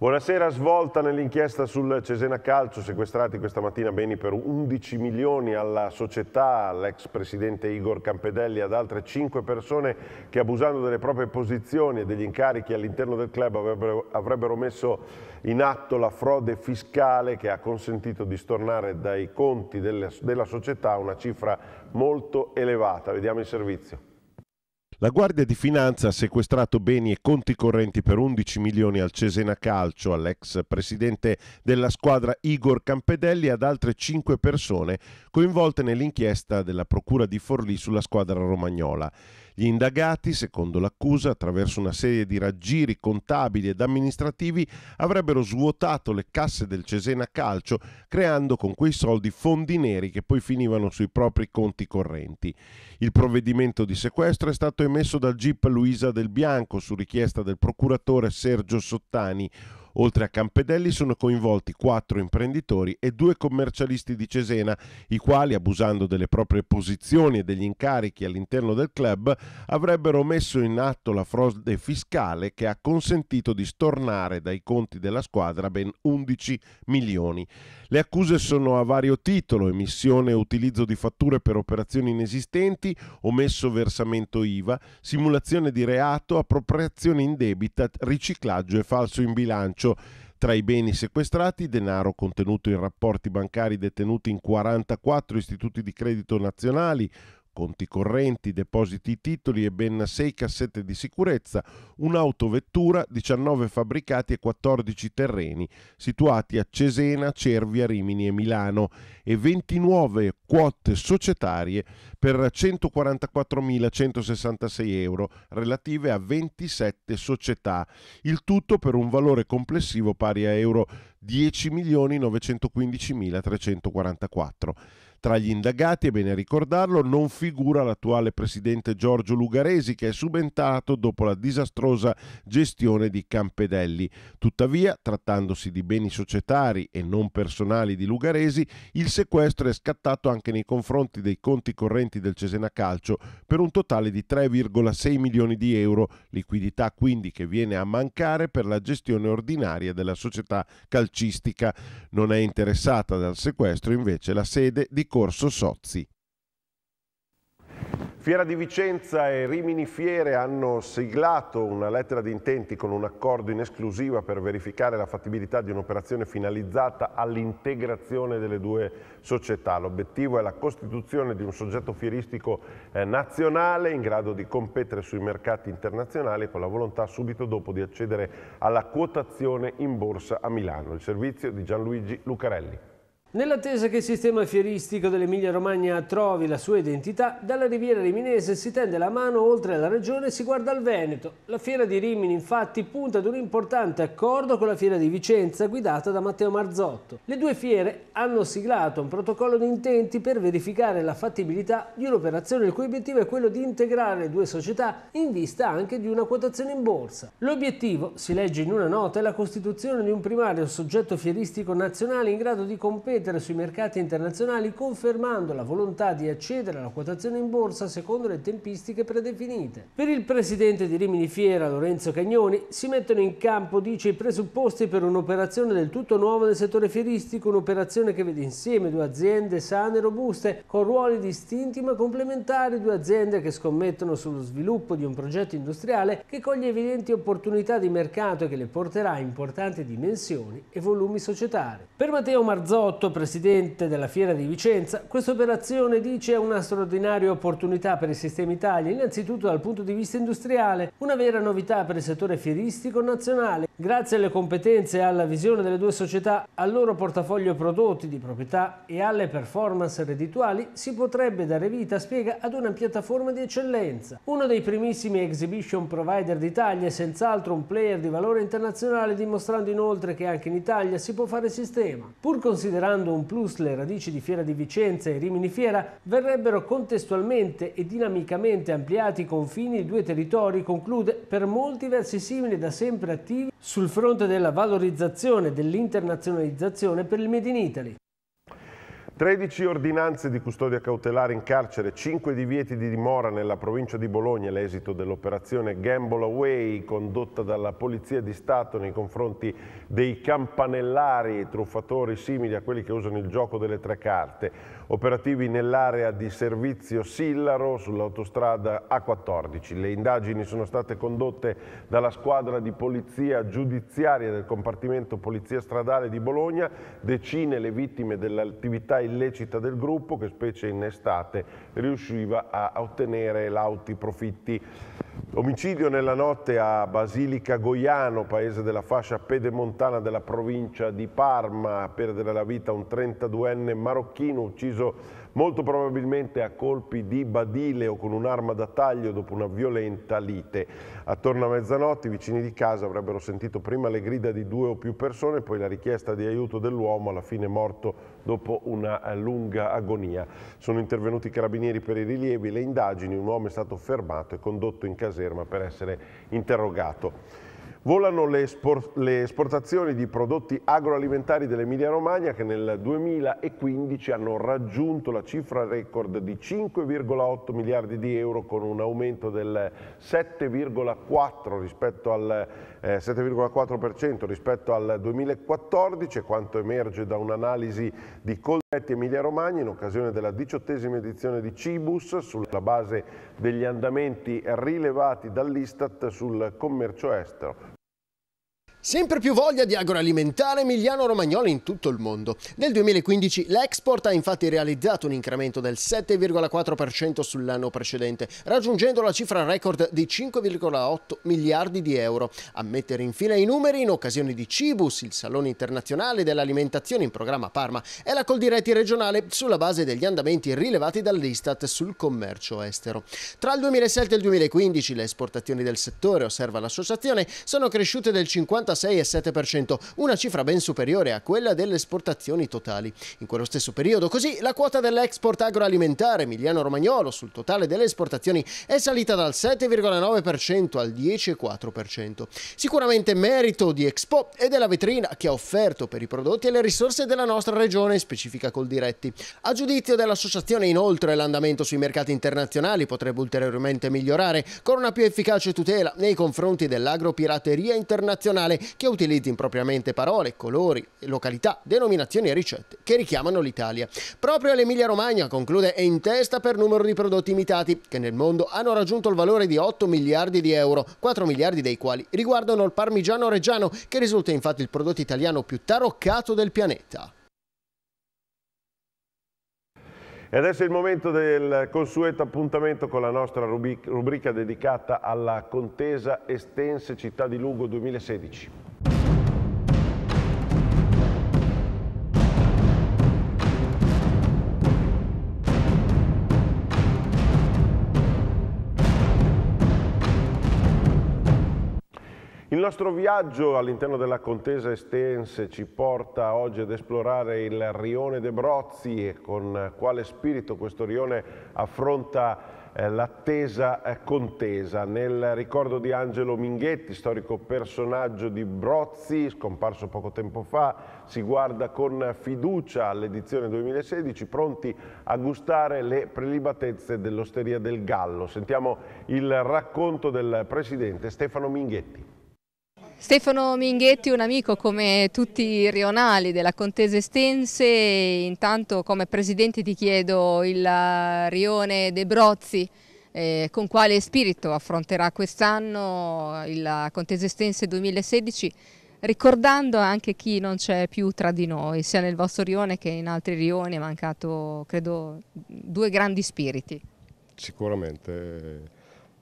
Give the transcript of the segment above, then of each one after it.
Buonasera, svolta nell'inchiesta sul Cesena Calcio, sequestrati questa mattina beni per 11 milioni alla società, all'ex presidente Igor Campedelli ad altre 5 persone che abusando delle proprie posizioni e degli incarichi all'interno del club avrebbero, avrebbero, messo in atto la frode fiscale che ha consentito di stornare dai conti delle, della società una cifra molto elevata. Vediamo il servizio. La Guardia di Finanza ha sequestrato beni e conti correnti per 11 milioni al Cesena Calcio, all'ex presidente della squadra Igor Campedelli e ad altre 5 persone coinvolte nell'inchiesta della Procura di Forlì sulla squadra romagnola. Gli indagati, secondo l'accusa, attraverso una serie di raggiri contabili ed amministrativi, avrebbero svuotato le casse del Cesena Calcio, creando con quei soldi fondi neri che poi finivano sui propri conti correnti. Il provvedimento di sequestro è stato emesso dal GIP Luisa del Bianco su richiesta del procuratore Sergio Sottani, Oltre a Campedelli sono coinvolti quattro imprenditori e due commercialisti di Cesena, i quali, abusando delle proprie posizioni e degli incarichi all'interno del club, avrebbero messo in atto la frode fiscale che ha consentito di stornare dai conti della squadra ben 11 milioni. Le accuse sono a vario titolo, emissione e utilizzo di fatture per operazioni inesistenti, omesso versamento IVA, simulazione di reato, appropriazione indebita, riciclaggio e falso in bilancio rilascio tra i beni sequestrati, denaro contenuto in rapporti bancari detenuti in 44 istituti di credito nazionali, conti correnti, depositi titoli e ben 6 cassette di sicurezza, un'autovettura, 19 fabbricati e 14 terreni situati a Cesena, Cervia, Rimini e Milano e 29 quote societarie per 144.166 euro relative a 27 società, il tutto per un valore complessivo pari a euro 10.915.344. Tra gli indagati, è bene ricordarlo, non figura l'attuale presidente Giorgio Lugaresi che è subentrato dopo la disastrosa gestione di Campedelli. Tuttavia, trattandosi di beni societari e non personali di Lugaresi, il sequestro è scattato anche nei confronti dei conti correnti del Cesena Calcio per un totale di 3,6 milioni di euro, liquidità quindi che viene a mancare per la gestione ordinaria della società calcistica. Non è interessata dal sequestro invece la sede di Corso Sozzi. Fiera di Vicenza e Rimini Fiere hanno siglato una lettera di intenti con un accordo in esclusiva per verificare la fattibilità di un'operazione finalizzata all'integrazione delle due società. L'obiettivo è la costituzione di un soggetto fieristico eh, nazionale in grado di competere sui mercati internazionali con la volontà subito dopo di accedere alla quotazione in borsa a Milano. Il servizio di Gianluigi Lucarelli. Nell'attesa che il sistema fieristico dell'Emilia Romagna trovi la sua identità, dalla riviera riminese si tende la mano oltre la regione e si guarda al Veneto. La fiera di Rimini infatti punta ad un importante accordo con la fiera di Vicenza guidata da Matteo Marzotto. Le due fiere hanno siglato un protocollo di intenti per verificare la fattibilità di un'operazione il cui obiettivo è quello di integrare le due società in vista anche di una quotazione in borsa. L'obiettivo, si legge in una nota, è la costituzione di un primario soggetto fieristico nazionale in grado di competere competere sui mercati internazionali confermando la volontà di accedere alla quotazione in borsa secondo le tempistiche predefinite. Per il presidente di Rimini Fiera, Lorenzo Cagnoni, si mettono in campo, dice, i presupposti per un'operazione del tutto nuova nel settore fieristico, un'operazione che vede insieme due aziende sane e robuste, con ruoli distinti ma complementari, due aziende che scommettono sullo sviluppo di un progetto industriale che coglie evidenti opportunità di mercato e che le porterà a importanti dimensioni e volumi societari. Per Matteo Marzotto, presidente della Fiera di Vicenza, questa operazione dice è una straordinaria opportunità per il sistema Italia, innanzitutto dal punto di vista industriale, una vera novità per il settore fieristico nazionale. Grazie alle competenze e alla visione delle due società, al loro portafoglio prodotti di proprietà e alle performance reddituali, si potrebbe dare vita, spiega, ad una piattaforma di eccellenza. Uno dei primissimi exhibition provider d'Italia e senz'altro un player di valore internazionale, dimostrando inoltre che anche in Italia si può fare sistema. Pur considerando dando un plus le radici di Fiera di Vicenza e Rimini Fiera, verrebbero contestualmente e dinamicamente ampliati i confini di due territori, conclude, per molti versi simili da sempre attivi sul fronte della valorizzazione e dell'internazionalizzazione per il Made in Italy. 13 ordinanze di custodia cautelare in carcere, 5 divieti di dimora nella provincia di Bologna, l'esito dell'operazione Gamble Away condotta dalla Polizia di Stato nei confronti dei campanellari, truffatori simili a quelli che usano il gioco delle tre carte. Operativi nell'area di servizio Sillaro sull'autostrada A14. Le indagini sono state condotte dalla squadra di polizia giudiziaria del compartimento Polizia Stradale di Bologna, decine le vittime dell'attività illecita del gruppo che specie in estate riusciva a ottenere lauti profitti. Omicidio nella notte a Basilica Goiano, paese della fascia pedemontana della provincia di Parma, a perdere la vita un 32enne marocchino ucciso ucciso molto probabilmente a colpi di badile o con un'arma da taglio dopo una violenta lite. Attorno a mezzanotte i vicini di casa avrebbero sentito prima le grida di due o più persone, poi la richiesta di aiuto dell'uomo, alla fine morto dopo una eh, lunga agonia. Sono intervenuti i carabinieri per i rilievi, le indagini, un uomo è stato fermato e condotto in caserma per essere interrogato. Volano le, le, esportazioni di prodotti agroalimentari dell'Emilia Romagna che nel 2015 hanno raggiunto la cifra record di 5,8 miliardi di euro con un aumento del 7,4% rispetto, eh, rispetto al 2014, eh, quanto emerge da un'analisi di Colletti Emilia Romagna in occasione della diciottesima edizione di Cibus sulla base degli andamenti rilevati dall'Istat sul commercio estero. Sempre più voglia di agroalimentare emiliano Romagnoli in tutto il mondo. Nel 2015 l'export ha infatti realizzato un incremento del 7,4% sull'anno precedente, raggiungendo la cifra record di 5,8 miliardi di euro. A mettere in fila i numeri in occasione di Cibus, il Salone Internazionale dell'Alimentazione in programma Parma, e la Coldiretti regionale sulla base degli andamenti rilevati dall'Istat sul commercio estero. Tra il 2007 e il 2015 le esportazioni del settore, osserva l'associazione, sono cresciute del 50 56,7%, una cifra ben superiore a quella delle esportazioni totali. In quello stesso periodo, così, la quota dell'export agroalimentare emiliano-romagnolo sul totale delle esportazioni è salita dal 7,9% al 10,4%. Sicuramente merito di Expo e della vetrina che ha offerto per i prodotti e le risorse della nostra regione, specifica col diretti. A giudizio dell'associazione, inoltre, l'andamento sui mercati internazionali potrebbe ulteriormente migliorare con una più efficace tutela nei confronti dell'agropirateria internazionale che utilizzi impropriamente parole, colori, località, denominazioni e ricette che richiamano l'Italia. Proprio l'Emilia Romagna conclude è in testa per numero di prodotti imitati, che nel mondo hanno raggiunto il valore di 8 miliardi di euro, 4 miliardi dei quali riguardano il parmigiano reggiano, che risulta infatti il prodotto italiano più taroccato del pianeta. E adesso è il momento del consueto appuntamento con la nostra rubrica dedicata alla contesa estense città di Lugo 2016. Il nostro viaggio all'interno della contesa estense ci porta oggi ad esplorare il rione de Brozzi e con quale spirito questo rione affronta eh, l'attesa eh, contesa. Nel ricordo di Angelo Minghetti, storico personaggio di Brozzi, scomparso poco tempo fa, si guarda con fiducia all'edizione 2016, pronti a gustare le prelibatezze dell'Osteria del Gallo. Sentiamo il racconto del presidente Stefano Minghetti. Stefano Minghetti, un amico come tutti i rionali della Contesa Estense, intanto come presidente ti chiedo il eh, rione De Brozzi, eh, con quale spirito affronterà quest'anno la Contesa Estense 2016, ricordando anche chi non c'è più tra di noi, sia nel vostro rione che in altri rioni è mancato, credo, due grandi spiriti. Sicuramente, eh,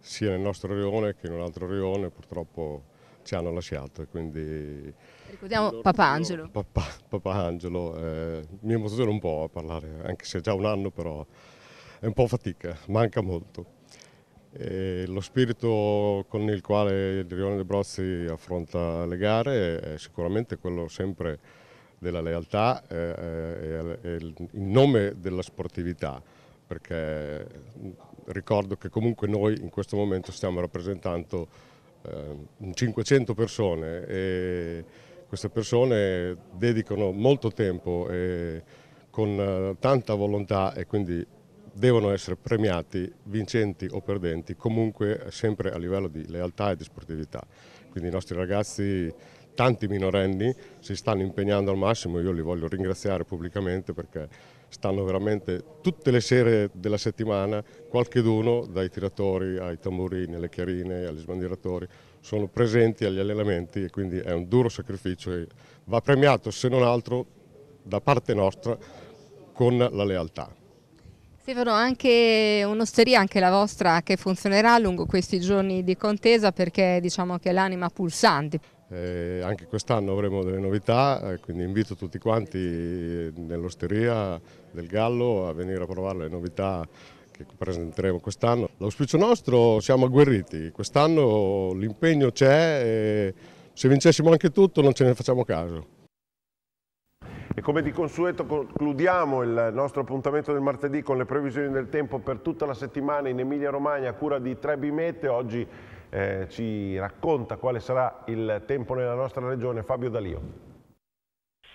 sia nel nostro rione che in un altro rione purtroppo ci hanno lasciato. Quindi Ricordiamo loro, Papà Angelo. Papà, papà Angelo, eh, mi emoziona un po' a parlare, anche se è già un anno però è un po' fatica, manca molto. E lo spirito con il quale il Rione De Brozzi affronta le gare è sicuramente quello sempre della lealtà eh, eh, in nome della sportività, perché ricordo che comunque noi in questo momento stiamo rappresentando 500 eh, persone e queste persone dedicano molto tempo e con eh, tanta volontà e quindi devono essere premiati, vincenti o perdenti, comunque sempre a livello di lealtà e di sportività. Quindi i nostri ragazzi, tanti minorenni, si stanno impegnando al massimo, io li voglio ringraziare pubblicamente perché stanno veramente tutte le sere della settimana, qualcheduno dai tiratori ai tamburini, alle chiarine, agli sbandieratori, sono presenti agli allenamenti e quindi è un duro sacrificio e va premiato se non altro da parte nostra con la lealtà. Stefano, anche un'osteria, anche la vostra, che funzionerà lungo questi giorni di contesa perché diciamo che è l'anima pulsante. Eh, anche quest'anno avremo delle novità, eh, quindi invito tutti quanti nell'osteria del Gallo a venire a provare le novità che presenteremo quest'anno. L'auspicio nostro siamo agguerriti, quest'anno l'impegno c'è e se vincessimo anche tutto non ce ne facciamo caso. E come di consueto concludiamo il nostro appuntamento del martedì con le previsioni del tempo per tutta la settimana in Emilia Romagna a cura di Trebi Mete. Oggi eh, ci racconta quale sarà il tempo nella nostra regione Fabio D'Alio.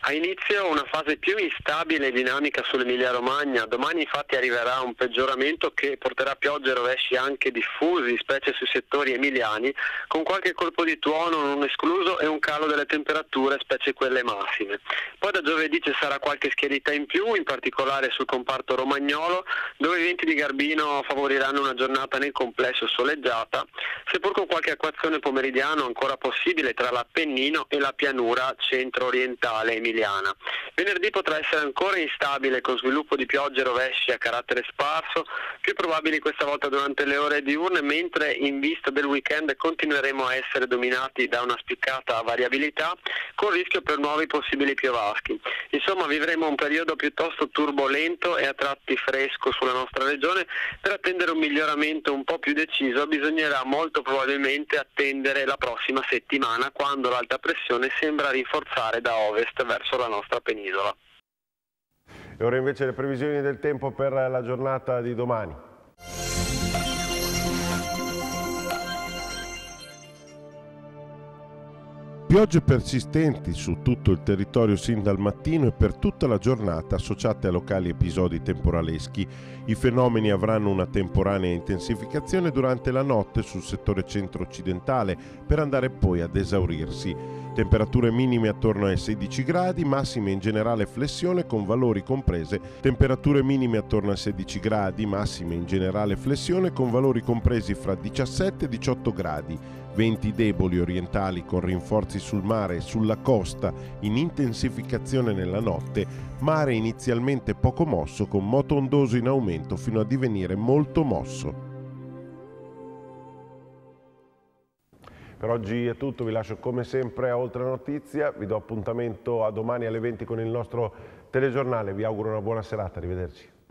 Ha inizio una fase più instabile e dinamica sull'Emilia Romagna. Domani infatti arriverà un peggioramento che porterà piogge e rovesci anche diffusi, specie sui settori emiliani, con qualche colpo di tuono non escluso e un calo delle temperature, specie quelle massime. Poi da giovedì ci sarà qualche schierita in più, in particolare sul comparto romagnolo, dove i venti di Garbino favoriranno una giornata nel complesso soleggiata, seppur con qualche acquazione pomeridiano ancora possibile tra l'Appennino e la pianura centro-orientale emiliana emiliana. Venerdì potrà essere ancora instabile con sviluppo di piogge e rovesci a carattere sparso, più probabili questa volta durante le ore diurne, mentre in vista del weekend continueremo a essere dominati da una spiccata variabilità con rischio per nuovi possibili piovaschi. Insomma vivremo un periodo piuttosto turbolento e a tratti fresco sulla nostra regione. Per attendere un miglioramento un po' più deciso bisognerà molto probabilmente attendere la prossima settimana quando l'alta pressione sembra rinforzare da ovest verso verso la nostra penisola. E ora invece le previsioni del tempo per la giornata di domani. Piogge persistenti su tutto il territorio sin dal mattino e per tutta la giornata associate a locali episodi temporaleschi. I fenomeni avranno una temporanea intensificazione durante la notte sul settore centro-occidentale per andare poi ad esaurirsi. Temperature minime attorno ai 16 gradi, massime in generale flessione con valori comprese. Temperature minime attorno ai 16 gradi, massime in generale flessione con valori compresi fra 17 e 18 gradi. Venti deboli orientali con rinforzi sul mare e sulla costa in intensificazione nella notte, mare inizialmente poco mosso con moto ondoso in aumento fino a divenire molto mosso. Per oggi è tutto, vi lascio come sempre a Oltre la Notizia, vi do appuntamento a domani alle 20 con il nostro telegiornale, vi auguro una buona serata, arrivederci.